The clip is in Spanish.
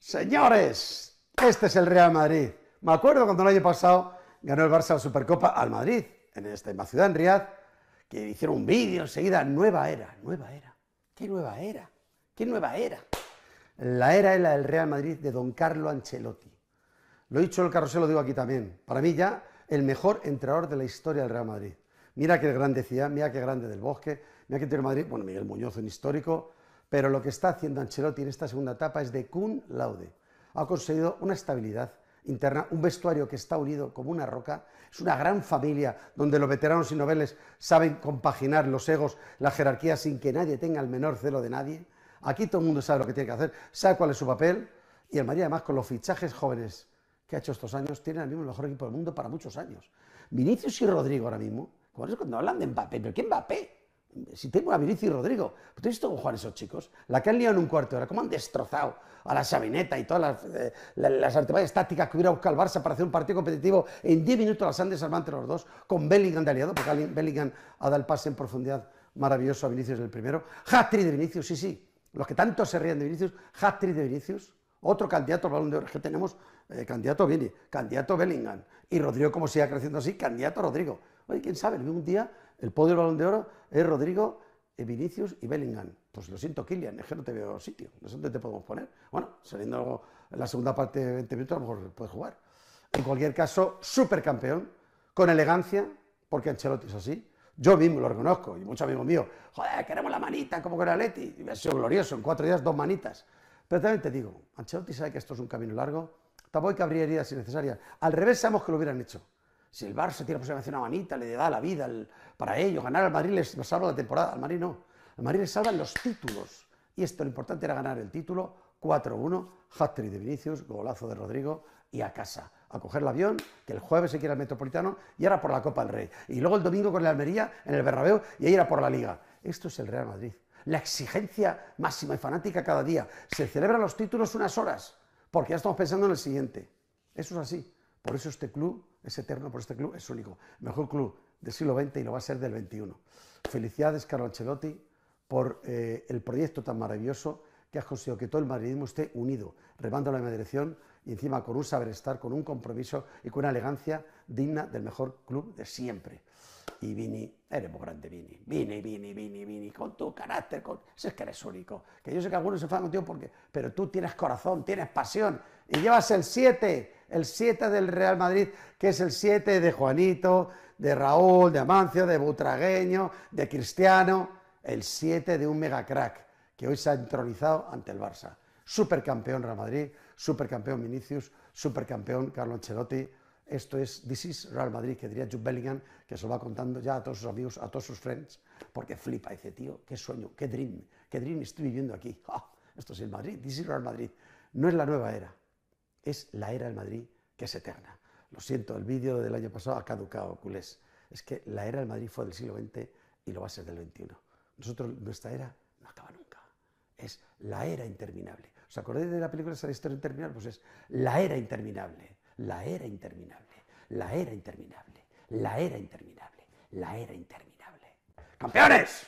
Señores, este es el Real Madrid. Me acuerdo cuando el año pasado ganó el Barça la Supercopa al Madrid, en esta misma ciudad, en Riyadh, que hicieron un vídeo enseguida, nueva era, nueva era. ¿Qué nueva era? ¿Qué nueva era? La era es la del Real Madrid de don Carlo Ancelotti. Lo he dicho el carrusel, lo digo aquí también. Para mí ya el mejor entrenador de la historia del Real Madrid. Mira qué grande ciudad, mira qué grande del bosque, mira qué tiene Madrid, bueno, Miguel Muñoz, en histórico, pero lo que está haciendo Ancelotti en esta segunda etapa es de cum laude. Ha conseguido una estabilidad interna, un vestuario que está unido como una roca, es una gran familia donde los veteranos y noveles saben compaginar los egos, la jerarquía sin que nadie tenga el menor celo de nadie. Aquí todo el mundo sabe lo que tiene que hacer, sabe cuál es su papel y el Madrid además con los fichajes jóvenes que ha hecho estos años tiene el mismo mejor equipo del mundo para muchos años. Vinicius y Rodrigo ahora mismo, cuando hablan de Mbappé, pero ¿quién Mbappé? si tengo a Vinicius y Rodrigo, ¿tú has visto cómo juegan esos chicos? La que han liado en un cuarto de hora, cómo han destrozado a la Sabineta y todas las, eh, las tácticas que hubiera buscado el Barça para hacer un partido competitivo, en 10 minutos las han desarmado entre los dos, con Bellingham de aliado, porque Bellingham ha dado el pase en profundidad maravilloso a Vinicius el primero. hat de Vinicius, sí, sí, los que tanto se ríen de Vinicius, hat de Vinicius, otro candidato al balón de oro que tenemos, eh, candidato Vini, candidato Bellingham, y Rodrigo como sigue creciendo así, candidato Rodrigo. Oye, quién sabe, un día el podio del balón de oro es Rodrigo, eh, Vinicius y Bellingham. Pues lo siento, Kylian, es que no te veo sitio, no sé dónde te podemos poner. Bueno, saliendo la segunda parte de 20 minutos, a lo mejor puedes jugar. En cualquier caso, supercampeón, con elegancia, porque Ancelotti es así. Yo mismo lo reconozco, y muchos amigos míos, joder, queremos la manita como con Atleti. Y ha sido glorioso, en cuatro días dos manitas. Pero también te digo, Ancelotti sabe que esto es un camino largo, tampoco hay que heridas innecesarias. Al revés, sabemos que lo hubieran hecho. Si el Barça tiene hacer una manita, le da la vida para ello. Ganar al Madrid les salva la temporada, al Madrid no. Al Madrid les salvan los títulos. Y esto, lo importante era ganar el título 4-1, hat de Vinicius, golazo de Rodrigo y a casa. A coger el avión, que el jueves se quiera al Metropolitano y ahora por la Copa del Rey. Y luego el domingo con el Almería en el Berrabeu y ahí era por la Liga. Esto es el Real Madrid. La exigencia máxima y fanática cada día. Se celebran los títulos unas horas, porque ya estamos pensando en el siguiente. Eso es así. Por eso este club es eterno por este club, es único. Mejor club del siglo XX y lo va a ser del XXI. Felicidades, Carlo Ancelotti, por eh, el proyecto tan maravilloso que has conseguido que todo el madridismo esté unido, remando en la misma dirección y encima con un saber estar, con un compromiso y con una elegancia digna del mejor club de siempre. Y Vini, eres muy grande, Vini. Vini, Vini, Vini, Vini, con tu carácter, con... Si es que eres único. Que yo sé que algunos se enfadan contigo porque... Pero tú tienes corazón, tienes pasión y llevas el 7 el 7 del Real Madrid, que es el 7 de Juanito, de Raúl, de Amancio, de Butragueño, de Cristiano, el 7 de un mega crack que hoy se ha entronizado ante el Barça. Supercampeón Real Madrid, supercampeón Vinicius, supercampeón Carlo Ancelotti. Esto es This is Real Madrid, que diría Jude Bellingham, que se lo va contando ya a todos sus amigos, a todos sus friends, porque flipa. Dice, tío, qué sueño, qué dream, qué dream estoy viviendo aquí. esto es el Madrid, This is Real Madrid. No es la nueva era, es la era del Madrid que es eterna. Lo siento, el vídeo del año pasado ha caducado, culés. Es que la era del Madrid fue del siglo XX y lo va a ser del XXI. Nosotros, nuestra era no acaba nunca. Es la era interminable. ¿Os acordáis de la película esa de historia interminable? Pues es la era interminable, la era interminable, la era interminable, la era interminable, la era interminable. ¡Campeones!